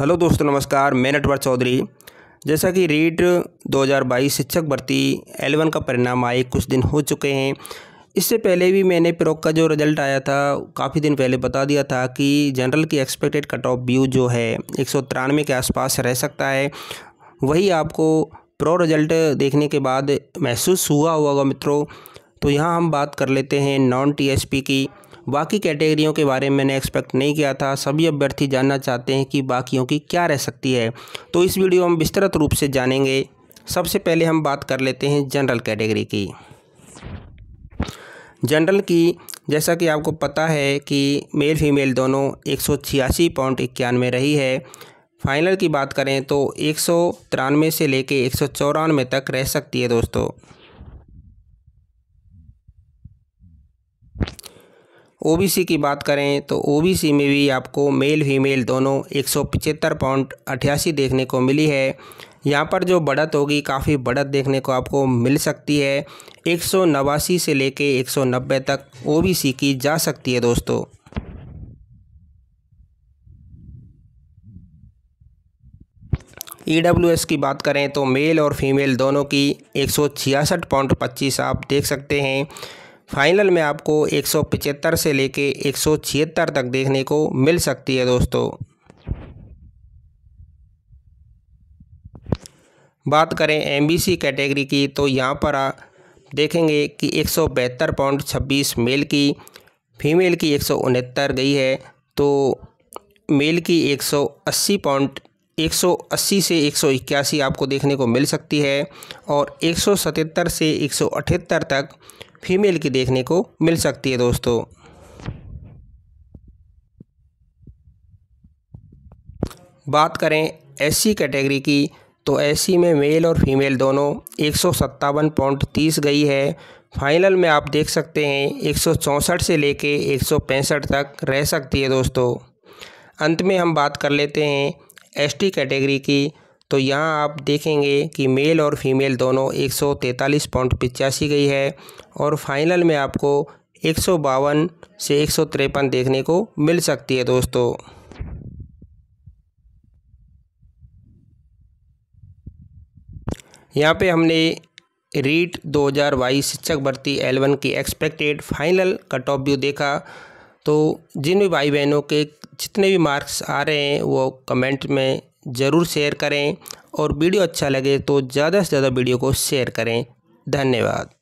hello दोस्तों नमस्कार मैं नटवर चौधरी जैसा कि रीट 2022 शिक्षक भर्ती एलेवन का परिणाम आए कुछ दिन हो चुके हैं इससे पहले भी मैंने प्रोक का जो रिजल्ट आया था काफ़ी दिन पहले बता दिया था कि जनरल की एक्सपेक्टेड कट ऑफ व्यू जो है एक के आसपास रह सकता है वही आपको प्रो रिजल्ट देखने के बाद महसूस हुआ होगा मित्रों तो यहाँ हम बात कर लेते हैं नॉन टी की बाकी कैटेगरियों के बारे में मैंने एक्सपेक्ट नहीं किया था सभी अभ्यर्थी जानना चाहते हैं कि बाकियों की क्या रह सकती है तो इस वीडियो हम विस्तृत रूप से जानेंगे सबसे पहले हम बात कर लेते हैं जनरल कैटेगरी की जनरल की जैसा कि आपको पता है कि मेल फीमेल दोनों एक सौ छियासी पॉइंट इक्यानवे रही है फाइनल की बात करें तो एक सौ तिरानवे से लेके एक सौ चौरानवे तक रह सकती है दोस्तों ओबीसी की बात करें तो ओबीसी में भी आपको मेल फीमेल दोनों एक सौ पचहत्तर पॉइंट अट्ठासी देखने को मिली है यहाँ पर जो बढ़त होगी काफ़ी बढ़त देखने को आपको मिल सकती है एक सौ नवासी से लेके एक सौ नब्बे तक ओबीसी की जा सकती है दोस्तों ई e की बात करें तो मेल और फीमेल दोनों की एक सौ छियासठ पॉइंट पच्चीस आप देख सकते हैं फाइनल में आपको एक से लेके एक तक देखने को मिल सकती है दोस्तों बात करें एमबीसी कैटेगरी की तो यहाँ पर आ, देखेंगे कि एक सौ बहत्तर पॉइंट छब्बीस मेल की फीमेल की एक सौ उनहत्तर गई है तो मेल की एक सौ अस्सी पॉइंट एक सौ अस्सी से एक सौ इक्यासी आपको देखने को मिल सकती है और एक सौ सतहत्तर से एक सौ अठहत्तर तक फीमेल की देखने को मिल सकती है दोस्तों बात करें एससी कैटेगरी की तो एससी में मेल और फीमेल दोनों एक सौ सत्तावन पॉइंट तीस गई है फाइनल में आप देख सकते हैं एक सौ चौंसठ से लेके एक सौ पैंसठ तक रह सकती है दोस्तों अंत में हम बात कर लेते हैं एसटी कैटेगरी की तो यहाँ आप देखेंगे कि मेल और फीमेल दोनों एक सौ तैंतालीस पॉइंट पिचासी गई है और फाइनल में आपको एक सौ बावन से एक सौ तिरपन देखने को मिल सकती है दोस्तों यहाँ पे हमने रीट 2022 शिक्षक भर्ती एल की expected final cut off view देखा तो जिन भी भाई बहनों के जितने भी मार्क्स आ रहे हैं वो कमेंट में ज़रूर शेयर करें और वीडियो अच्छा लगे तो ज़्यादा से ज़्यादा वीडियो को शेयर करें धन्यवाद